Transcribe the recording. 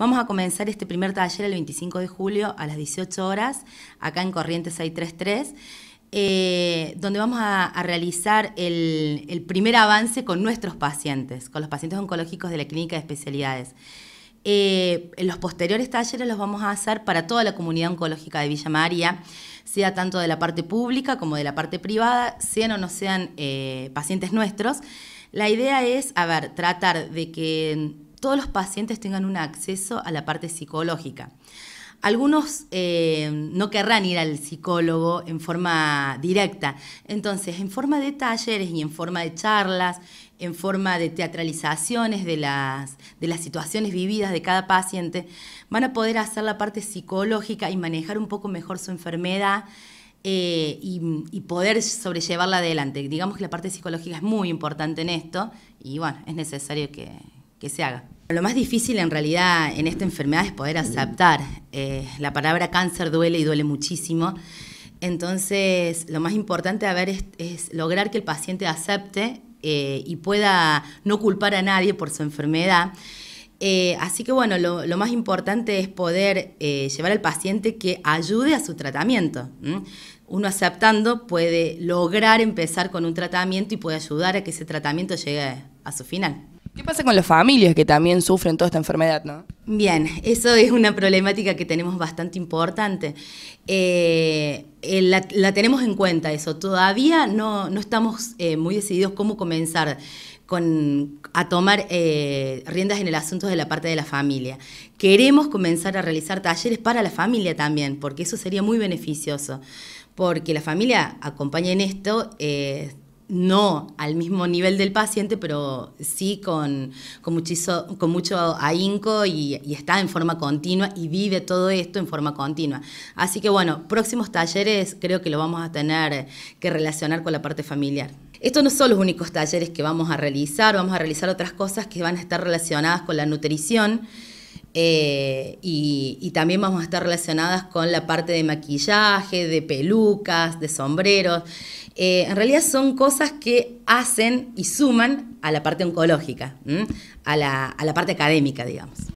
Vamos a comenzar este primer taller el 25 de julio a las 18 horas, acá en Corrientes 633. Eh, donde vamos a, realizar el, primer avance con nuestros pacientes, con los pacientes oncológicos de la clínica de especialidades. Eh, los posteriores talleres los vamos a hacer para toda la comunidad oncológica de Villa María, sea tanto de la parte pública como de la parte privada, sean o no sean eh, pacientes nuestros. La idea es, a ver, tratar de que todos los pacientes tengan un acceso a la parte psicológica. Algunos eh, no querrán ir al psicólogo en forma directa. Entonces, en forma de talleres y en forma de charlas, en forma de teatralizaciones de las, de las situaciones vividas de cada paciente, van a poder hacer la parte psicológica y manejar un poco mejor su enfermedad eh, y, y, poder sobrellevarla adelante. Digamos que la parte psicológica es muy importante en esto y bueno, es necesario que, que se haga. Lo más difícil en realidad en esta enfermedad es poder aceptar. Eh, la palabra cáncer duele y duele muchísimo. Entonces, lo más importante a ver es, lograr que el paciente acepte eh, y pueda no culpar a nadie por su enfermedad. Eh, así que bueno, lo, más importante es poder llevar al paciente que ayude a su tratamiento. Uno aceptando puede lograr empezar con un tratamiento y puede ayudar a que ese tratamiento llegue a su final. ¿Qué pasa con las familias que también sufren toda esta enfermedad, no? Bien, eso es una problemática que tenemos bastante importante. Eh, eh, la, tenemos en cuenta eso. Todavía no, estamos eh, muy decididos cómo comenzar a tomar riendas en el asunto de la parte de la familia. Queremos comenzar a realizar talleres para la familia también, porque eso sería muy beneficioso porque la familia acompaña en esto, no al mismo nivel del paciente, pero sí con, con, con mucho ahínco y, y, está en forma continua y vive todo esto en forma continua. Así que bueno, próximos talleres creo que lo vamos a tener que relacionar con la parte familiar. Estos no son los únicos talleres que vamos a realizar, vamos a realizar otras cosas que van a estar relacionadas con la nutrición. Eh, y, también vamos a estar relacionadas con la parte de maquillaje, de pelucas, de sombreros. Eh, en realidad son cosas que hacen y suman a la parte oncológica, a la parte académica, digamos.